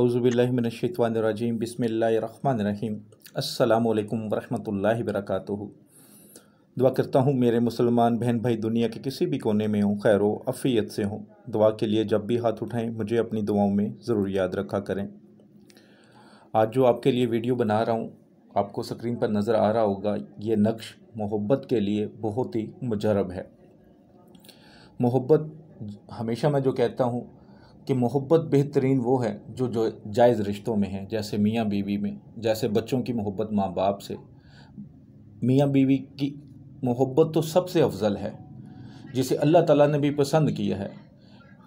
اعوذ باللہ من الشیطان الرجیم بسم اللہ الرحمن الرحیم السلام علیکم ورحمۃ اللہ وبرکاتہ دعا کرتا ہوں میرے مسلمان بہن بھائی دنیا کے کسی بھی کونے میں ہوں خیر و افیت سے ہوں دعا کے لیے جب بھی ہاتھ اٹھائیں مجھے اپنی دعاؤں میں ضرور یاد رکھا کریں آج جو آپ کے لیے ویڈیو بنا رہا ہوں آپ کو سکرین پر نظر آ رہا ہوگا یہ نقش محبت کے لیے بہت ہی مجرب ہے محبت ہمیشہ میں جو کہتا ہوں کہ محبت بہترین وہ ہے جو جو جائز رشتوں میں ہے جیسے میاں بیوی میں جیسے بچوں کی محبت ماں باپ سے میاں بیوی کی محبت تو سب سے افضل ہے جسے اللہ تعالیٰ نے بھی پسند کیا ہے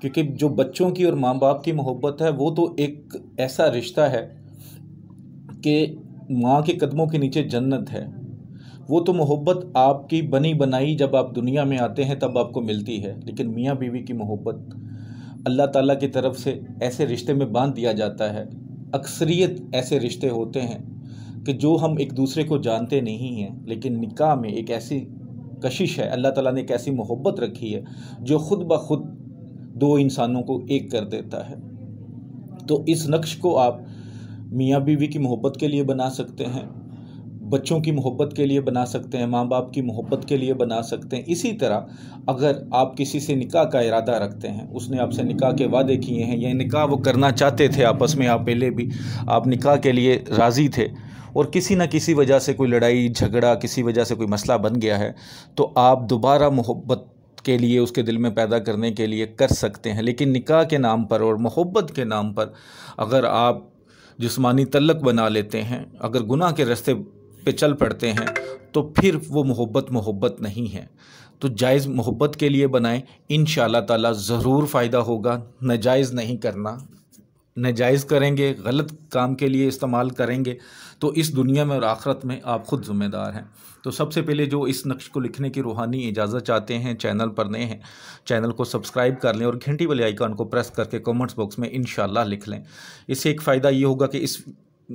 کیونکہ جو بچوں کی اور ماں باپ کی محبت ہے وہ تو ایک ایسا رشتہ ہے کہ ماں کے قدموں کے نیچے جنت ہے وہ تو محبت آپ کی بنی بنائی جب آپ دنیا میں آتے ہیں تب آپ کو ملتی ہے لیکن میاں بیوی کی محبت اللہ تعالیٰ کی طرف سے ایسے رشتے میں باندھ دیا جاتا ہے اکثریت ایسے رشتے ہوتے ہیں کہ جو ہم ایک دوسرے کو جانتے نہیں ہیں لیکن نکاح میں ایک ایسی کشش ہے اللہ تعالیٰ نے ایک ایسی محبت رکھی ہے جو خود بخود دو انسانوں کو ایک کر دیتا ہے تو اس نقش کو آپ میاں بیوی کی محبت کے لیے بنا سکتے ہیں بچوں کی محبت کے لیے بنا سکتے ہیں ماں باپ کی محبت کے لیے بنا سکتے ہیں اسی طرح اگر آپ کسی سے نکاح کا ارادہ رکھتے ہیں اس نے آپ سے نکاح کے وعدے کیے ہیں یا نکاح وہ کرنا چاہتے تھے آپس میں آپ پہلے بھی آپ نکاح کے لیے راضی تھے اور کسی نہ کسی وجہ سے کوئی لڑائی جھگڑا کسی وجہ سے کوئی مسئلہ بن گیا ہے تو آپ دوبارہ محبت کے لیے اس کے دل میں پیدا کرنے کے لیے کر سکتے ہیں لیکن نکاح کے نام پر اور محبت کے نام پر اگر آپ جسمانی تلق بنا لیتے ہیں اگر گناہ کے رستے پہ چل پڑتے ہیں تو پھر وہ محبت محبت نہیں ہے تو جائز محبت کے لیے بنائیں ان شاء اللہ تعالیٰ ضرور فائدہ ہوگا ناجائز نہیں کرنا ناجائز کریں گے غلط کام کے لیے استعمال کریں گے تو اس دنیا میں اور آخرت میں آپ خود ذمہ دار ہیں تو سب سے پہلے جو اس نقش کو لکھنے کی روحانی اجازت چاہتے ہیں چینل پر نئے ہیں چینل کو سبسکرائب کر لیں اور گھنٹی والے آئیکن کو پریس کر کے کامنٹس باکس میں انشاءاللہ لکھ لیں اس سے ایک فائدہ یہ ہوگا کہ اس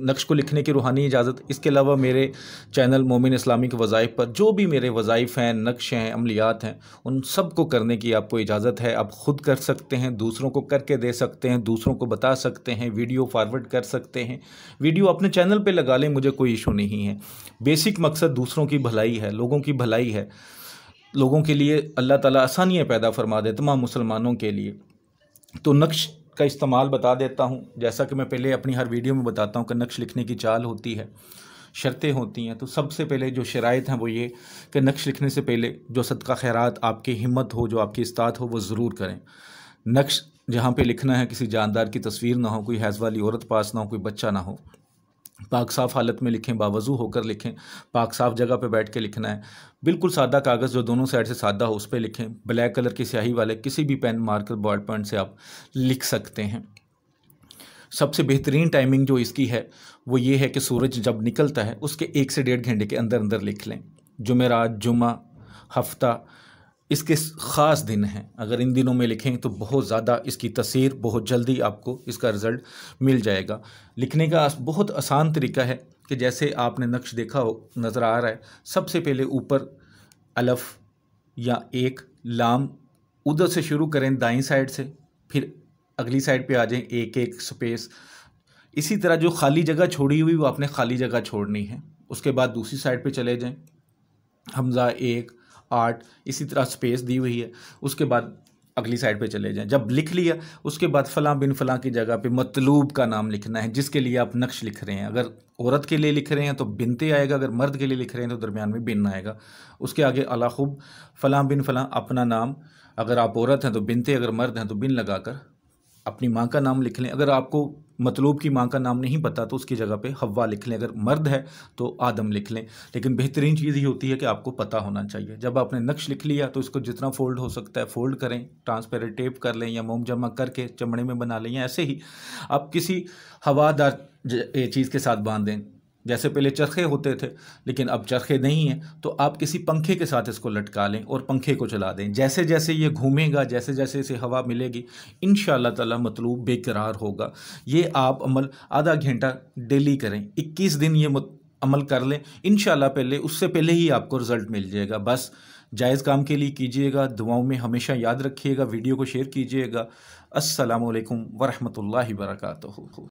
نقش کو لکھنے کی روحانی اجازت اس کے علاوہ میرے چینل مومن اسلامی کے وظائف پر جو بھی میرے وظائف ہیں نقش ہیں عملیات ہیں ان سب کو کرنے کی آپ کو اجازت ہے آپ خود کر سکتے ہیں دوسروں کو کر کے دے سکتے ہیں دوسروں کو بتا سکتے ہیں ویڈیو فارورڈ کر سکتے ہیں ویڈیو اپنے چینل پہ لگا لیں مجھے کوئی ایشو نہیں ہے بیسک مقصد دوسروں کی بھلائی ہے لوگوں کی بھلائی ہے لوگوں کے لیے اللہ تعالیٰ آسانیاں پیدا فرما دے تمام مسلمانوں کے لیے تو نقش کا استعمال بتا دیتا ہوں جیسا کہ میں پہلے اپنی ہر ویڈیو میں بتاتا ہوں کہ نقش لکھنے کی چال ہوتی ہے شرطیں ہوتی ہیں تو سب سے پہلے جو شرائط ہیں وہ یہ کہ نقش لکھنے سے پہلے جو صدقہ خیرات آپ کی ہمت ہو جو آپ کی استاد ہو وہ ضرور کریں نقش جہاں پہ لکھنا ہے کسی جاندار کی تصویر نہ ہو کوئی حیض والی عورت پاس نہ ہو کوئی بچہ نہ ہو پاک صاف حالت میں لکھیں باوضو ہو کر لکھیں پاک صاف جگہ پہ بیٹھ کے لکھنا ہے بالکل سادہ کاغذ جو دونوں سائڈ سے سادہ ہو اس پہ لکھیں بلیک کلر کی سیاہی والے کسی بھی پین مارکر بال پوائنٹ سے آپ لکھ سکتے ہیں سب سے بہترین ٹائمنگ جو اس کی ہے وہ یہ ہے کہ سورج جب نکلتا ہے اس کے ایک سے ڈیڑھ گھنٹے کے اندر اندر لکھ لیں جمعرات جمعہ ہفتہ اس کے خاص دن ہیں اگر ان دنوں میں لکھیں تو بہت زیادہ اس کی تصویر بہت جلدی آپ کو اس کا رزلٹ مل جائے گا لکھنے کا بہت آسان طریقہ ہے کہ جیسے آپ نے نقش دیکھا ہو نظر آ رہا ہے سب سے پہلے اوپر الف یا ایک لام ادھر سے شروع کریں دائیں سائڈ سے پھر اگلی سائڈ پہ آ جائیں ایک ایک سپیس اسی طرح جو خالی جگہ چھوڑی ہوئی وہ آپ نے خالی جگہ چھوڑنی ہے اس کے بعد دوسری سائڈ پہ چلے جائیں حمزہ ایک آرٹ اسی طرح اسپیس دی ہوئی ہے اس کے بعد اگلی سائڈ پہ چلے جائیں جب لکھ لیا اس کے بعد فلاں بن فلاں کی جگہ پہ مطلوب کا نام لکھنا ہے جس کے لیے آپ نقش لکھ رہے ہیں اگر عورت کے لیے لکھ رہے ہیں تو بنتے آئے گا اگر مرد کے لیے لکھ رہے ہیں تو درمیان میں بن آئے گا اس کے آگے خوب فلاں بن فلاں اپنا نام اگر آپ عورت ہیں تو بنتے اگر مرد ہیں تو بن لگا کر اپنی ماں کا نام لکھ لیں اگر آپ کو مطلوب کی ماں کا نام نہیں پتہ تو اس کی جگہ پہ ہوا لکھ لیں اگر مرد ہے تو آدم لکھ لیں لیکن بہترین چیز یہ ہوتی ہے کہ آپ کو پتہ ہونا چاہیے جب آپ نے نقش لکھ لیا تو اس کو جتنا فولڈ ہو سکتا ہے فولڈ کریں ٹرانسپیرنٹ ٹیپ کر لیں یا موم جمع کر کے چمڑے میں بنا لیں یا ایسے ہی آپ کسی ہوا دار چیز کے ساتھ باندھ دیں جیسے پہلے چرخے ہوتے تھے لیکن اب چرخے نہیں ہیں تو آپ کسی پنکھے کے ساتھ اس کو لٹکا لیں اور پنکھے کو چلا دیں جیسے جیسے یہ گھومے گا جیسے جیسے اسے ہوا ملے گی ان شاء اللہ تعالیٰ مطلوب قرار ہوگا یہ آپ عمل آدھا گھنٹہ ڈیلی کریں اکیس دن یہ عمل کر لیں انشاءاللہ پہلے اس سے پہلے ہی آپ کو رزلٹ مل جائے گا بس جائز کام کے لیے کیجیے گا دعاؤں میں ہمیشہ یاد رکھیے گا ویڈیو کو شیئر کیجیے گا السلام علیکم ورحمۃ اللہ وبرکاتہ